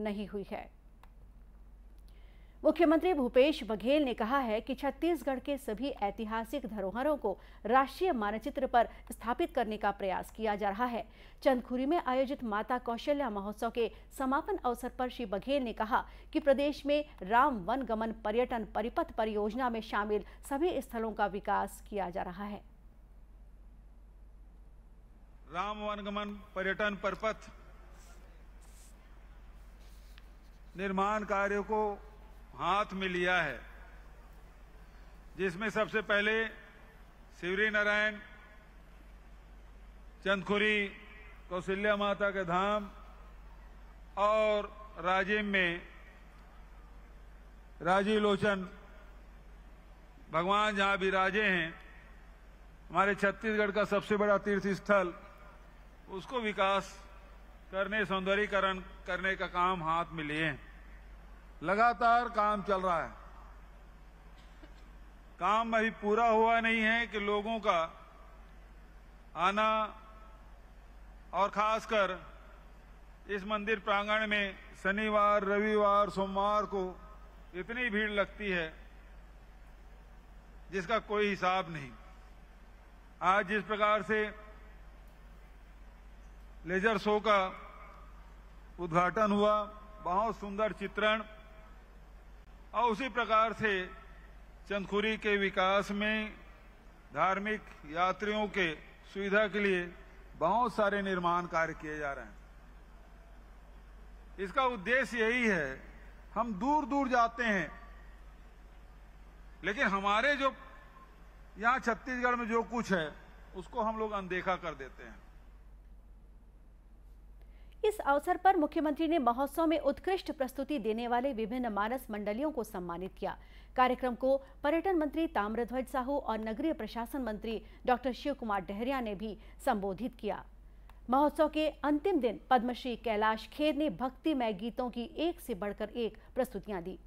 नहीं हुई है मुख्यमंत्री भूपेश बघेल ने कहा है कि छत्तीसगढ़ के सभी ऐतिहासिक धरोहरों को राष्ट्रीय मानचित्र पर स्थापित करने का प्रयास किया जा रहा है चंदखुरी में आयोजित माता कौशल्या महोत्सव के समापन अवसर पर श्री बघेल ने कहा कि प्रदेश में राम वन गमन पर्यटन परिपथ परियोजना में शामिल सभी स्थलों का विकास किया जा रहा है राम गमन पर्यटन परिपथ निर्माण कार्य को हाथ में लिया है जिसमें सबसे पहले शिवरी नारायण चंदखुरी कौशल्या माता के धाम और राजीव में राजीव लोचन भगवान जहां राजे हैं हमारे छत्तीसगढ़ का सबसे बड़ा तीर्थ स्थल उसको विकास करने सौंदर्यीकरण करने का काम हाथ में लिए हैं लगातार काम चल रहा है काम अभी पूरा हुआ नहीं है कि लोगों का आना और खासकर इस मंदिर प्रांगण में शनिवार रविवार सोमवार को इतनी भीड़ लगती है जिसका कोई हिसाब नहीं आज जिस प्रकार से लेजर शो का उद्घाटन हुआ बहुत सुंदर चित्रण और उसी प्रकार से चंदखुरी के विकास में धार्मिक यात्रियों के सुविधा के लिए बहुत सारे निर्माण कार्य किए जा रहे हैं इसका उद्देश्य यही है हम दूर दूर जाते हैं लेकिन हमारे जो यहां छत्तीसगढ़ में जो कुछ है उसको हम लोग अनदेखा कर देते हैं इस अवसर पर मुख्यमंत्री ने महोत्सव में उत्कृष्ट प्रस्तुति देने वाले विभिन्न मानस मंडलियों को सम्मानित किया कार्यक्रम को पर्यटन मंत्री ताम्रध्वज साहू और नगरीय प्रशासन मंत्री डॉक्टर शिव कुमार डहरिया ने भी संबोधित किया महोत्सव के अंतिम दिन पद्मश्री कैलाश खेर ने भक्तिमय गीतों की एक से बढ़कर एक प्रस्तुतियां दी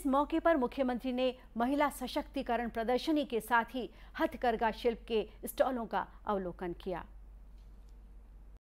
इस मौके पर मुख्यमंत्री ने महिला सशक्तिकरण प्रदर्शनी के साथ ही हथकरघा शिल्प के स्टॉलों का अवलोकन किया